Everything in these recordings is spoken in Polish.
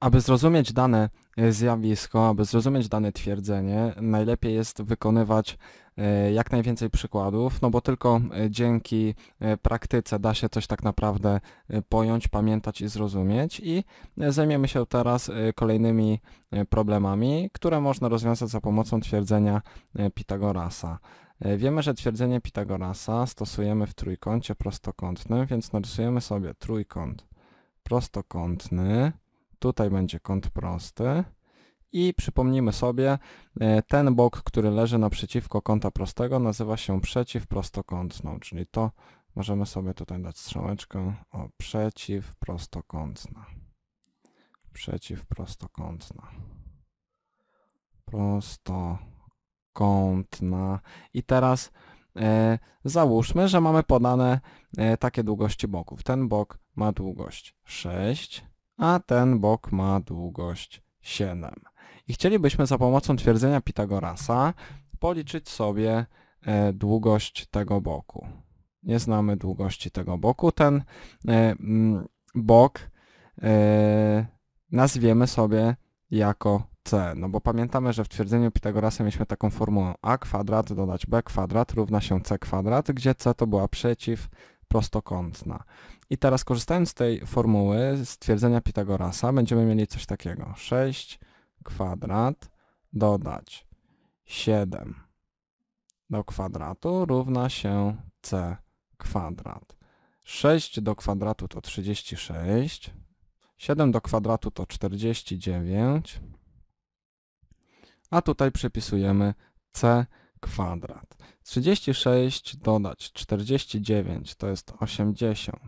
Aby zrozumieć dane e, zjawisko, aby zrozumieć dane twierdzenie, najlepiej jest wykonywać e, jak najwięcej przykładów, no bo tylko e, dzięki praktyce da się coś tak naprawdę pojąć, pamiętać i zrozumieć. I zajmiemy się teraz kolejnymi problemami, które można rozwiązać za pomocą twierdzenia Pitagorasa. Wiemy, że twierdzenie Pitagorasa stosujemy w trójkącie prostokątnym, więc narysujemy sobie trójkąt prostokątny Tutaj będzie kąt prosty. I przypomnijmy sobie, e, ten bok, który leży naprzeciwko kąta prostego nazywa się przeciwprostokątną, czyli to możemy sobie tutaj dać strzałeczkę o przeciwprostokątna. Przeciwprostokątna. Prostokątna. I teraz e, załóżmy, że mamy podane e, takie długości boków. Ten bok ma długość 6, a ten bok ma długość 7. I chcielibyśmy za pomocą twierdzenia Pitagorasa policzyć sobie e, długość tego boku. Nie znamy długości tego boku. Ten e, bok e, nazwiemy sobie jako c, no bo pamiętamy, że w twierdzeniu Pitagorasa mieliśmy taką formułę a kwadrat dodać b kwadrat równa się c kwadrat, gdzie c to była przeciw prostokątna. I teraz korzystając z tej formuły stwierdzenia Pitagorasa będziemy mieli coś takiego. 6 kwadrat dodać 7 do kwadratu równa się c kwadrat. 6 do kwadratu to 36, 7 do kwadratu to 49, a tutaj przypisujemy c kwadrat. 36 dodać 49 to jest 80.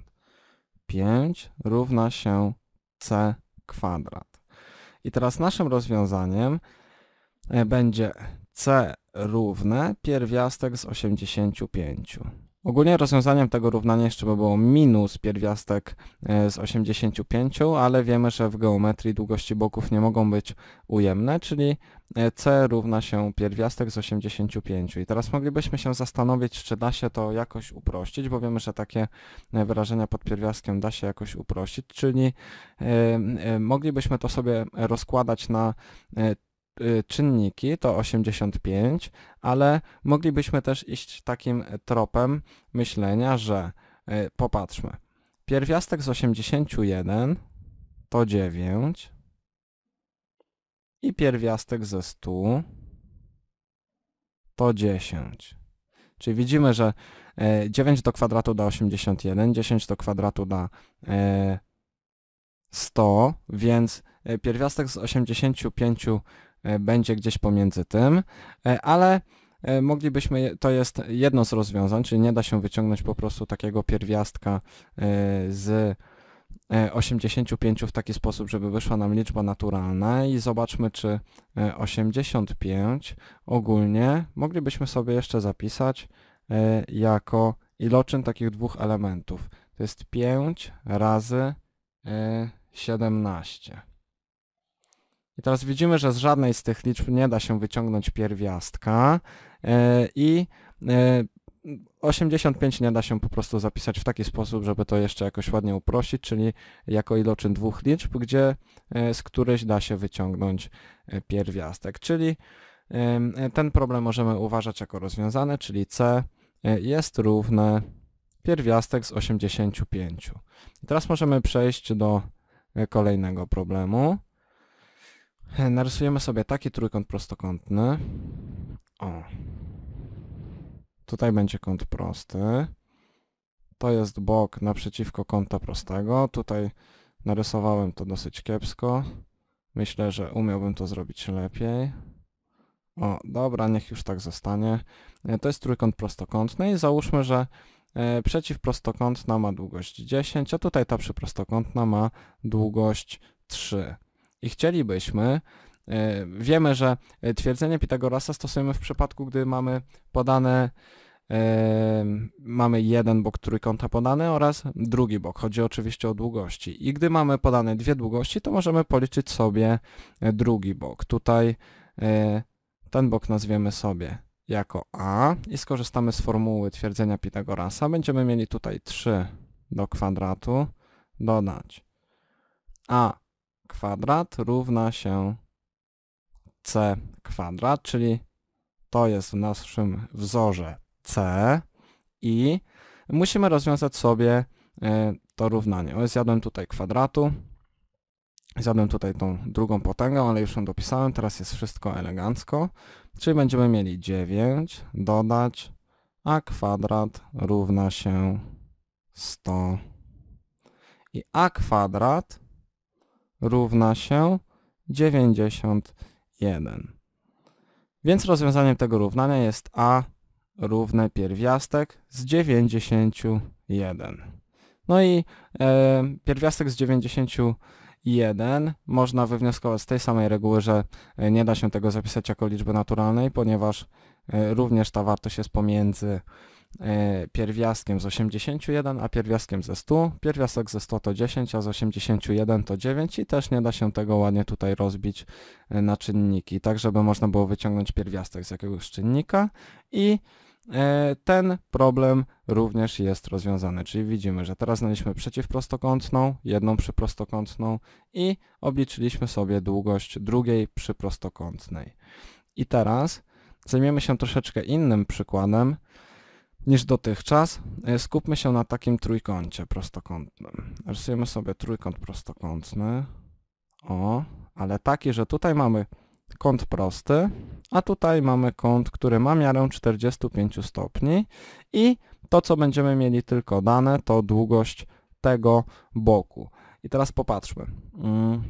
5 równa się c kwadrat. I teraz naszym rozwiązaniem e, będzie c równe pierwiastek z 85. Ogólnie rozwiązaniem tego równania jeszcze by było minus pierwiastek e, z 85, ale wiemy, że w geometrii długości boków nie mogą być ujemne, czyli e, c równa się pierwiastek z 85. I teraz moglibyśmy się zastanowić, czy da się to jakoś uprościć, bo wiemy, że takie e, wyrażenia pod pierwiastkiem da się jakoś uprościć, czyli moglibyśmy to sobie rozkładać na Y, czynniki to 85, ale moglibyśmy też iść takim tropem myślenia, że y, popatrzmy. Pierwiastek z 81 to 9 i pierwiastek ze 100 to 10. Czyli widzimy, że 9 y, do kwadratu da 81, 10 do kwadratu da 100, więc pierwiastek z 85 E, będzie gdzieś pomiędzy tym, e, ale e, moglibyśmy, to jest jedno z rozwiązań, czyli nie da się wyciągnąć po prostu takiego pierwiastka z 85 w taki sposób, żeby wyszła nam liczba naturalna i zobaczmy, czy 85 ogólnie moglibyśmy sobie jeszcze zapisać jako iloczyn takich dwóch elementów. To jest 5 razy 17 teraz widzimy, że z żadnej z tych liczb nie da się wyciągnąć pierwiastka e, i 85 e, nie da się po prostu zapisać w taki sposób, żeby to jeszcze jakoś ładnie uprościć, czyli jako iloczyn dwóch liczb, gdzie e, z którejś da się wyciągnąć pierwiastek. Czyli ten problem możemy uważać jako rozwiązany, czyli C jest równe pierwiastek z 85. I teraz możemy przejść do kolejnego problemu. Narysujemy sobie taki trójkąt prostokątny. O. Tutaj będzie kąt prosty. To jest bok naprzeciwko kąta prostego. Tutaj narysowałem to dosyć kiepsko. Myślę, że umiałbym to zrobić lepiej. O, dobra, niech już tak zostanie. E, to jest trójkąt prostokątny i załóżmy, że e, przeciwprostokątna ma długość 10, a tutaj ta przyprostokątna ma długość 3 i chcielibyśmy, e, wiemy, że e, twierdzenie Pitagorasa stosujemy w przypadku, gdy mamy podane e, mamy jeden bok trójkąta podany oraz drugi bok. Chodzi oczywiście o długości. I gdy mamy podane dwie długości, to możemy policzyć sobie drugi bok. Tutaj ten bok nazwiemy sobie jako a i skorzystamy z formuły twierdzenia Pitagorasa. Będziemy mieli tutaj 3 do kwadratu dodać a kwadrat równa się c kwadrat, czyli to jest w naszym wzorze c i musimy rozwiązać sobie e, to równanie. O, zjadłem tutaj kwadratu, zjadłem tutaj tą drugą potęgę, ale już ją dopisałem, teraz jest wszystko elegancko, czyli będziemy mieli 9 dodać, a kwadrat równa się 100 i a kwadrat równa się 91. Więc rozwiązaniem tego równania jest a równe pierwiastek z 91. No i e, pierwiastek z 91 można wywnioskować z tej samej reguły, że e, nie da się tego zapisać jako liczby naturalnej, ponieważ e, również ta wartość jest pomiędzy E, pierwiastkiem z 81, a pierwiastkiem ze 100. Pierwiastek ze 100 to 10, a z 81 to 9 i też nie da się tego ładnie tutaj rozbić e, na czynniki, tak żeby można było wyciągnąć pierwiastek z jakiegoś czynnika i e, ten problem również jest rozwiązany, czyli widzimy, że teraz znaliśmy przeciwprostokątną, jedną przyprostokątną i obliczyliśmy sobie długość drugiej przyprostokątnej. I teraz zajmiemy się troszeczkę innym przykładem, niż dotychczas. E, skupmy się na takim trójkącie prostokątnym. Rysujemy sobie trójkąt prostokątny. O, ale taki, że tutaj mamy kąt prosty, a tutaj mamy kąt, który ma miarę 45 stopni i to, co będziemy mieli tylko dane, to długość tego boku. I teraz popatrzmy. Mm,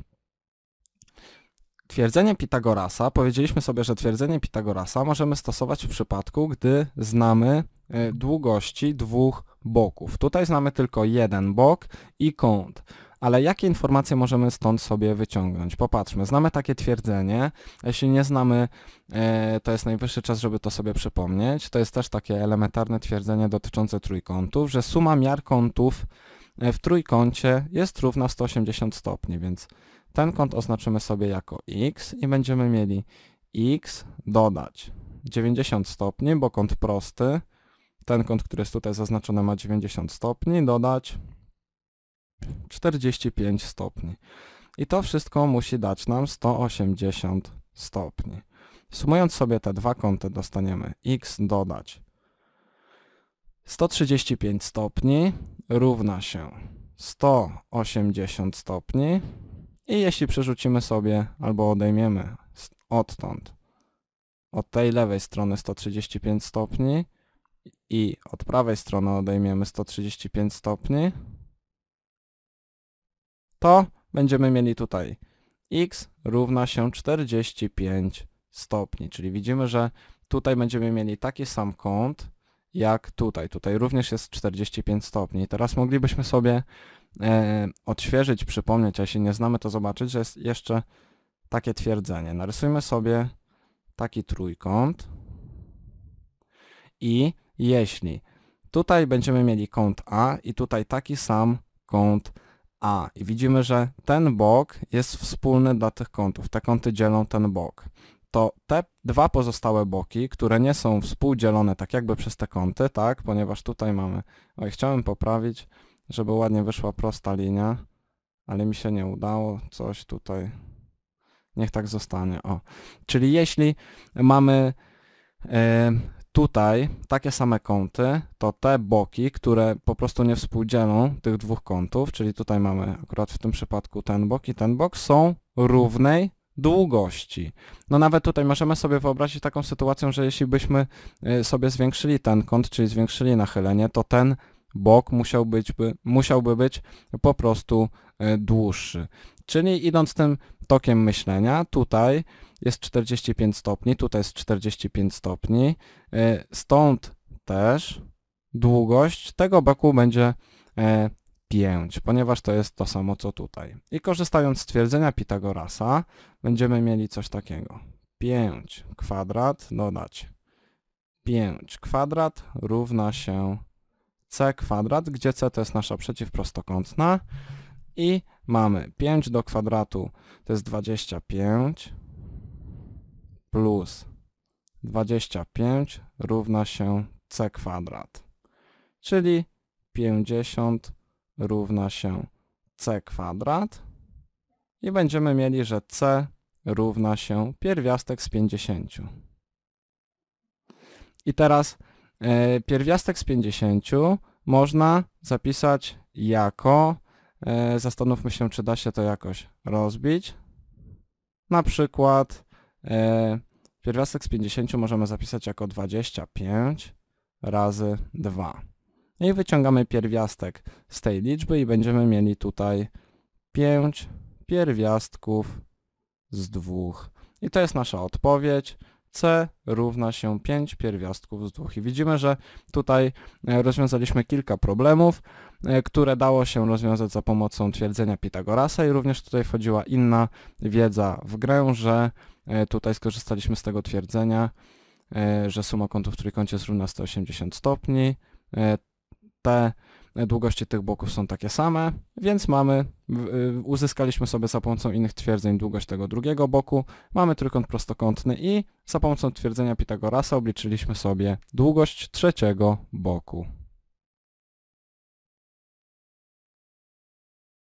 Twierdzenie Pitagorasa, powiedzieliśmy sobie, że twierdzenie Pitagorasa możemy stosować w przypadku, gdy znamy e, długości dwóch boków. Tutaj znamy tylko jeden bok i kąt. Ale jakie informacje możemy stąd sobie wyciągnąć? Popatrzmy, znamy takie twierdzenie. Jeśli nie znamy, e, to jest najwyższy czas, żeby to sobie przypomnieć. To jest też takie elementarne twierdzenie dotyczące trójkątów, że suma miar kątów e, w trójkącie jest równa 180 stopni, więc ten kąt oznaczymy sobie jako x i będziemy mieli x dodać 90 stopni, bo kąt prosty, ten kąt, który jest tutaj zaznaczony ma 90 stopni, dodać 45 stopni. I to wszystko musi dać nam 180 stopni. Sumując sobie te dwa kąty dostaniemy x dodać 135 stopni równa się 180 stopni i jeśli przerzucimy sobie albo odejmiemy odtąd, od tej lewej strony 135 stopni i od prawej strony odejmiemy 135 stopni, to będziemy mieli tutaj x równa się 45 stopni. Czyli widzimy, że tutaj będziemy mieli taki sam kąt, jak tutaj. Tutaj również jest 45 stopni. Teraz moglibyśmy sobie e, odświeżyć, przypomnieć, a jeśli nie znamy, to zobaczyć, że jest jeszcze takie twierdzenie. Narysujmy sobie taki trójkąt i jeśli tutaj będziemy mieli kąt A i tutaj taki sam kąt A i widzimy, że ten bok jest wspólny dla tych kątów. Te kąty dzielą ten bok to te dwa pozostałe boki, które nie są współdzielone tak jakby przez te kąty, tak, ponieważ tutaj mamy, oj, chciałem poprawić, żeby ładnie wyszła prosta linia, ale mi się nie udało, coś tutaj, niech tak zostanie, o. Czyli jeśli mamy yy, tutaj takie same kąty, to te boki, które po prostu nie współdzielą tych dwóch kątów, czyli tutaj mamy akurat w tym przypadku ten bok i ten bok, są równej długości. No nawet tutaj możemy sobie wyobrazić taką sytuację, że jeśli byśmy y, sobie zwiększyli ten kąt, czyli zwiększyli nachylenie, to ten bok musiał być, musiałby być po prostu y, dłuższy. Czyli idąc tym tokiem myślenia, tutaj jest 45 stopni, tutaj jest 45 stopni, y, stąd też długość tego boku będzie 5, ponieważ to jest to samo co tutaj. I korzystając z twierdzenia Pitagorasa będziemy mieli coś takiego. 5 kwadrat dodać 5 kwadrat równa się c kwadrat, gdzie c to jest nasza przeciwprostokątna i mamy 5 do kwadratu to jest 25 plus 25 równa się c kwadrat, czyli 50 kwadrat równa się c kwadrat i będziemy mieli, że c równa się pierwiastek z 50. I teraz y, pierwiastek z 50 można zapisać jako, y, zastanówmy się, czy da się to jakoś rozbić. Na przykład y, pierwiastek z 50 możemy zapisać jako 25 razy 2. No i wyciągamy pierwiastek z tej liczby i będziemy mieli tutaj 5 pierwiastków z 2. I to jest nasza odpowiedź. C równa się 5 pierwiastków z 2. I widzimy, że tutaj e, rozwiązaliśmy kilka problemów, e, które dało się rozwiązać za pomocą twierdzenia Pitagorasa i również tutaj wchodziła inna wiedza w grę, że e, tutaj skorzystaliśmy z tego twierdzenia, że suma kątów w trójkącie jest równa 180 stopni te długości tych boków są takie same, więc mamy, y, uzyskaliśmy sobie za pomocą innych twierdzeń długość tego drugiego boku, mamy trójkąt prostokątny i za pomocą twierdzenia Pitagorasa obliczyliśmy sobie długość trzeciego boku.